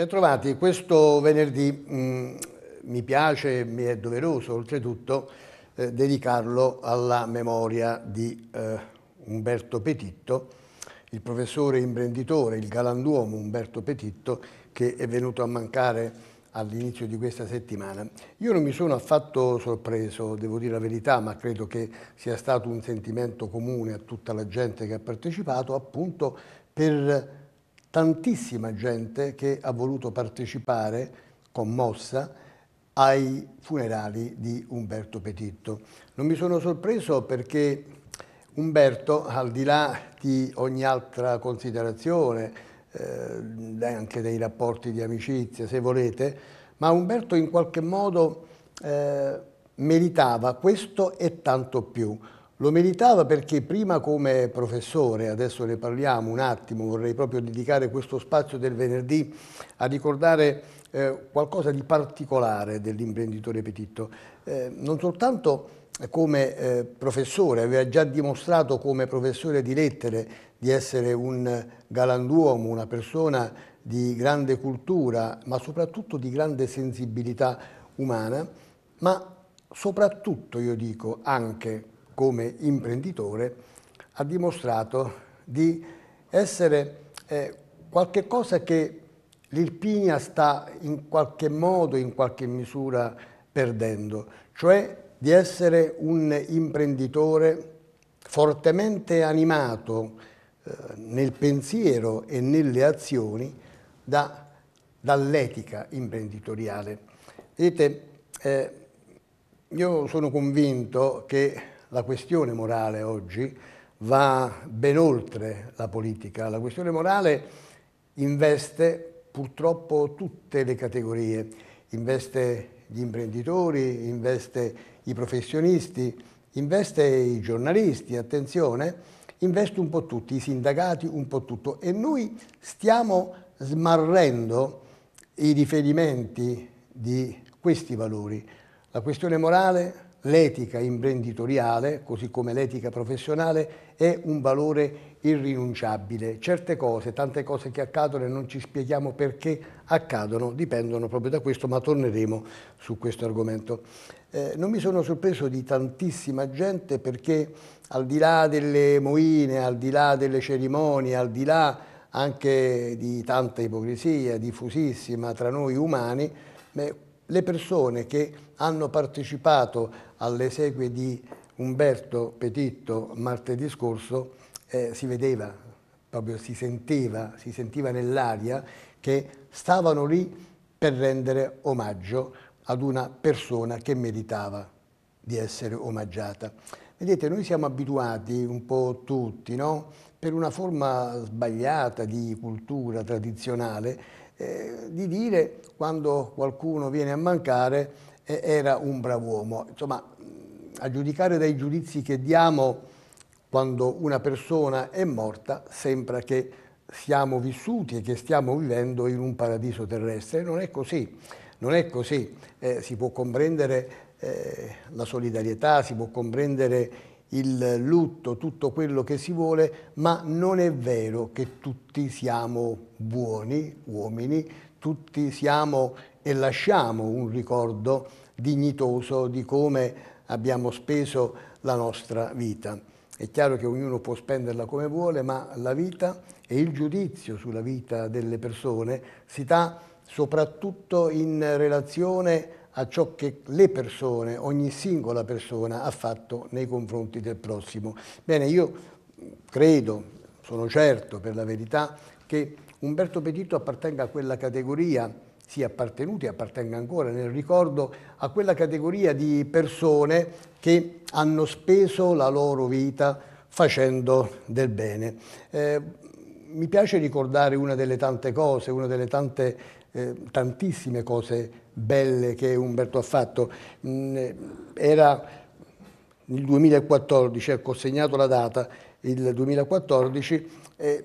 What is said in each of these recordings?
Bentrovati, questo venerdì mh, mm, mi piace, mi è doveroso oltretutto eh, dedicarlo alla memoria di eh, Umberto Petitto, il professore imprenditore, il galanduomo Umberto Petitto che è venuto a mancare all'inizio di questa settimana. Io non mi sono affatto sorpreso, devo dire la verità, ma credo che sia stato un sentimento comune a tutta la gente che ha partecipato, appunto per tantissima gente che ha voluto partecipare, commossa, ai funerali di Umberto Petitto. Non mi sono sorpreso perché Umberto, al di là di ogni altra considerazione, eh, anche dei rapporti di amicizia, se volete, ma Umberto in qualche modo eh, meritava questo e tanto più. Lo meritava perché prima come professore, adesso ne parliamo un attimo, vorrei proprio dedicare questo spazio del venerdì a ricordare eh, qualcosa di particolare dell'imprenditore Petitto. Eh, non soltanto come eh, professore, aveva già dimostrato come professore di lettere di essere un galanduomo, una persona di grande cultura, ma soprattutto di grande sensibilità umana, ma soprattutto, io dico, anche come imprenditore, ha dimostrato di essere eh, qualche cosa che l'Irpinia sta in qualche modo, in qualche misura perdendo, cioè di essere un imprenditore fortemente animato eh, nel pensiero e nelle azioni da, dall'etica imprenditoriale. Vedete, eh, io sono convinto che la questione morale oggi va ben oltre la politica. La questione morale investe purtroppo tutte le categorie, investe gli imprenditori, investe i professionisti, investe i giornalisti, attenzione, investe un po' tutti, i sindacati un po' tutto e noi stiamo smarrendo i riferimenti di questi valori. La questione morale l'etica imprenditoriale, così come l'etica professionale, è un valore irrinunciabile. Certe cose, tante cose che accadono e non ci spieghiamo perché accadono, dipendono proprio da questo, ma torneremo su questo argomento. Eh, non mi sono sorpreso di tantissima gente perché al di là delle moine, al di là delle cerimonie, al di là anche di tanta ipocrisia diffusissima tra noi umani, beh, le persone che hanno partecipato alle segue di Umberto Petitto martedì scorso, eh, si vedeva, proprio si sentiva, si sentiva nell'aria che stavano lì per rendere omaggio ad una persona che meritava di essere omaggiata. Vedete, noi siamo abituati un po' tutti, no? per una forma sbagliata di cultura tradizionale, eh, di dire quando qualcuno viene a mancare era un brav'uomo. Insomma, a giudicare dai giudizi che diamo quando una persona è morta, sembra che siamo vissuti e che stiamo vivendo in un paradiso terrestre. Non è così, non è così. Eh, si può comprendere eh, la solidarietà, si può comprendere il lutto, tutto quello che si vuole, ma non è vero che tutti siamo buoni uomini, tutti siamo e lasciamo un ricordo dignitoso di come abbiamo speso la nostra vita. È chiaro che ognuno può spenderla come vuole, ma la vita e il giudizio sulla vita delle persone si dà soprattutto in relazione a ciò che le persone, ogni singola persona ha fatto nei confronti del prossimo. Bene, io credo, sono certo per la verità, che Umberto Petito appartenga a quella categoria sia appartenuti, e appartenga ancora nel ricordo a quella categoria di persone che hanno speso la loro vita facendo del bene. Eh, mi piace ricordare una delle tante cose, una delle tante, eh, tantissime cose belle che Umberto ha fatto. Mm, eh, era nel 2014, ecco, ho segnato la data, il 2014, eh,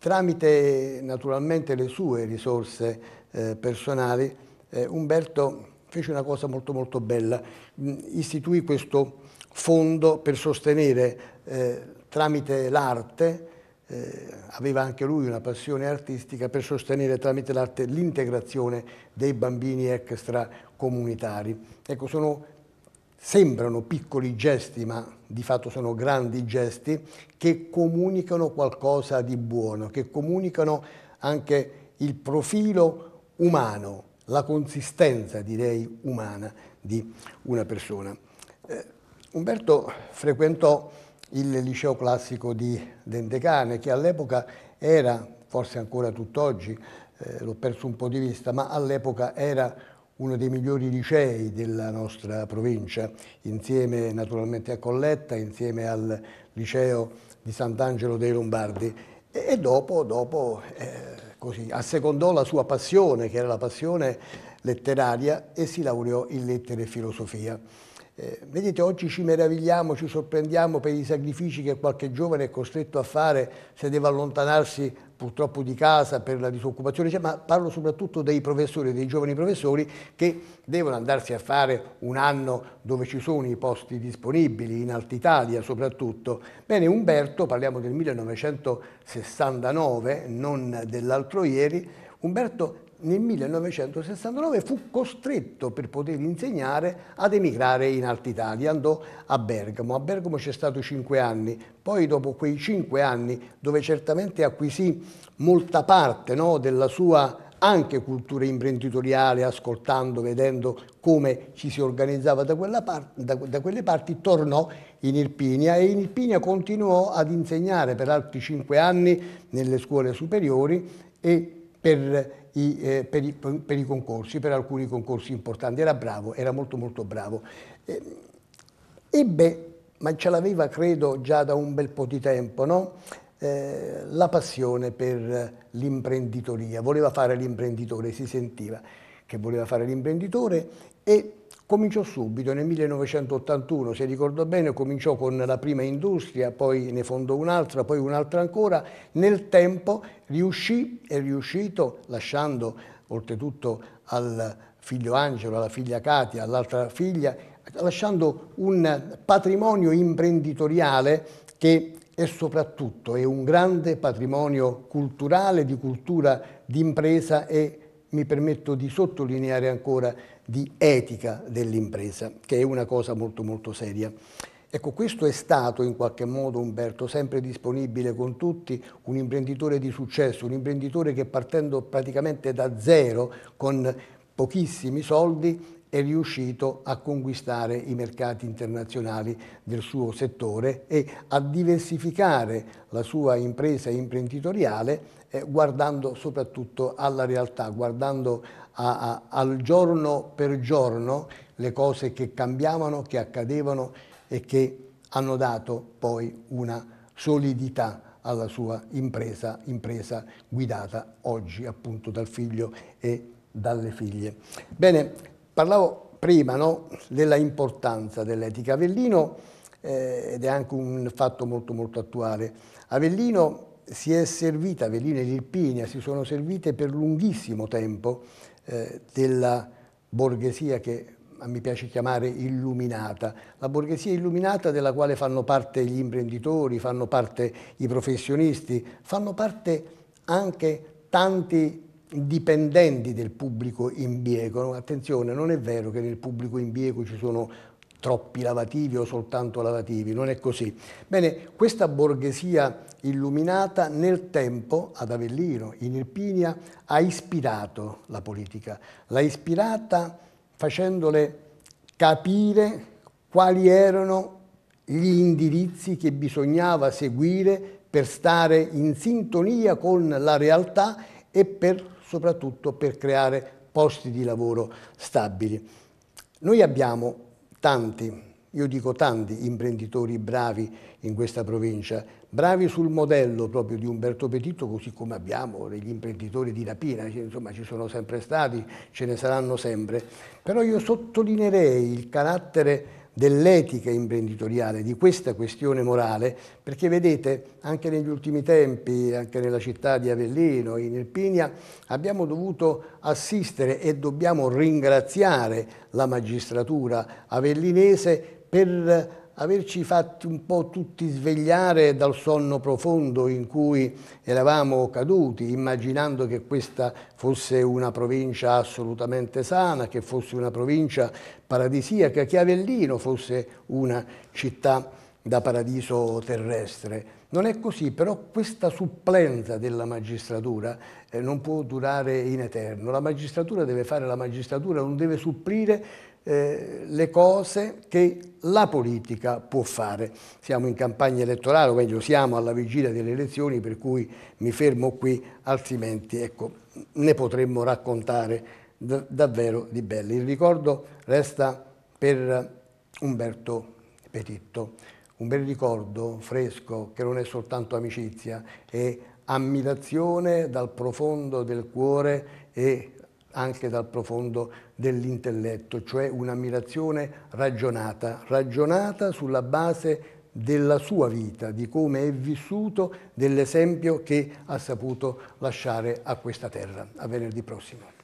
tramite naturalmente le sue risorse eh, personali, eh, Umberto fece una cosa molto molto bella, mm, istituì questo fondo per sostenere eh, tramite l'arte, eh, aveva anche lui una passione artistica, per sostenere tramite l'arte l'integrazione dei bambini extracomunitari. Ecco, sono sembrano piccoli gesti, ma di fatto sono grandi gesti, che comunicano qualcosa di buono, che comunicano anche il profilo umano, la consistenza, direi, umana di una persona. Eh, Umberto frequentò il liceo classico di Dendecane, che all'epoca era, forse ancora tutt'oggi, eh, l'ho perso un po' di vista, ma all'epoca era uno dei migliori licei della nostra provincia, insieme naturalmente a Colletta, insieme al liceo di Sant'Angelo dei Lombardi. E dopo, dopo eh, così, assecondò la sua passione, che era la passione letteraria, e si laureò in lettere e filosofia. Eh, vedete, oggi ci meravigliamo, ci sorprendiamo per i sacrifici che qualche giovane è costretto a fare se deve allontanarsi purtroppo di casa per la disoccupazione, cioè, ma parlo soprattutto dei professori, dei giovani professori che devono andarsi a fare un anno dove ci sono i posti disponibili, in Altitalia soprattutto. Bene, Umberto, parliamo del 1969, non dell'altro ieri, Umberto nel 1969 fu costretto per poter insegnare ad emigrare in Alta Italia, andò a Bergamo. A Bergamo c'è stato cinque anni, poi dopo quei cinque anni dove certamente acquisì molta parte no, della sua anche cultura imprenditoriale, ascoltando, vedendo come ci si organizzava da, parte, da, da quelle parti, tornò in Irpinia e in Irpinia continuò ad insegnare per altri cinque anni nelle scuole superiori e per i, eh, per, i, per i, concorsi, per alcuni concorsi importanti. Era bravo, era molto molto bravo. Eh, ebbe, ma ce l'aveva credo già da un bel po' di tempo, no? eh, la passione per l'imprenditoria, voleva fare l'imprenditore, si sentiva che voleva fare l'imprenditore e Cominciò subito, nel 1981, se ricordo bene, cominciò con la prima industria, poi ne fondò un'altra, poi un'altra ancora. Nel tempo riuscì, è riuscito, lasciando oltretutto al figlio Angelo, alla figlia Katia, all'altra figlia, lasciando un patrimonio imprenditoriale che è soprattutto è un grande patrimonio culturale, di cultura d'impresa e mi permetto di sottolineare ancora, di etica dell'impresa, che è una cosa molto molto seria. Ecco, questo è stato in qualche modo Umberto, sempre disponibile con tutti, un imprenditore di successo, un imprenditore che partendo praticamente da zero, con pochissimi soldi, è riuscito a conquistare i mercati internazionali del suo settore e a diversificare la sua impresa imprenditoriale eh, guardando soprattutto alla realtà, guardando a, a, al giorno per giorno le cose che cambiavano, che accadevano e che hanno dato poi una solidità alla sua impresa, impresa guidata oggi appunto dal figlio e dalle figlie. Bene, Parlavo prima no, della importanza dell'etica. Avellino, eh, ed è anche un fatto molto molto attuale, Avellino si è servita, Avellino e Lirpinia si sono servite per lunghissimo tempo eh, della borghesia che mi piace chiamare illuminata, la borghesia illuminata della quale fanno parte gli imprenditori, fanno parte i professionisti, fanno parte anche tanti dipendenti del pubblico impiego. Attenzione, non è vero che nel pubblico impiego ci sono troppi lavativi o soltanto lavativi, non è così. Bene, questa borghesia illuminata nel tempo ad Avellino, in Irpinia, ha ispirato la politica, l'ha ispirata facendole capire quali erano gli indirizzi che bisognava seguire per stare in sintonia con la realtà e per soprattutto per creare posti di lavoro stabili. Noi abbiamo tanti, io dico tanti imprenditori bravi in questa provincia, bravi sul modello proprio di Umberto Petito, così come abbiamo degli imprenditori di rapina, cioè, insomma ci sono sempre stati, ce ne saranno sempre, però io sottolineerei il carattere dell'etica imprenditoriale, di questa questione morale, perché vedete anche negli ultimi tempi, anche nella città di Avellino, in Irpinia, abbiamo dovuto assistere e dobbiamo ringraziare la magistratura avellinese per averci fatti un po' tutti svegliare dal sonno profondo in cui eravamo caduti, immaginando che questa fosse una provincia assolutamente sana, che fosse una provincia paradisiaca, che Avellino fosse una città da paradiso terrestre. Non è così, però questa supplenza della magistratura eh, non può durare in eterno. La magistratura deve fare la magistratura, non deve supplire eh, le cose che la politica può fare. Siamo in campagna elettorale, o meglio siamo alla vigilia delle elezioni, per cui mi fermo qui, altrimenti ecco, ne potremmo raccontare davvero di belle. Il ricordo resta per Umberto Petitto un bel ricordo fresco che non è soltanto amicizia, è ammirazione dal profondo del cuore e anche dal profondo dell'intelletto, cioè un'ammirazione ragionata, ragionata sulla base della sua vita, di come è vissuto, dell'esempio che ha saputo lasciare a questa terra. A venerdì prossimo.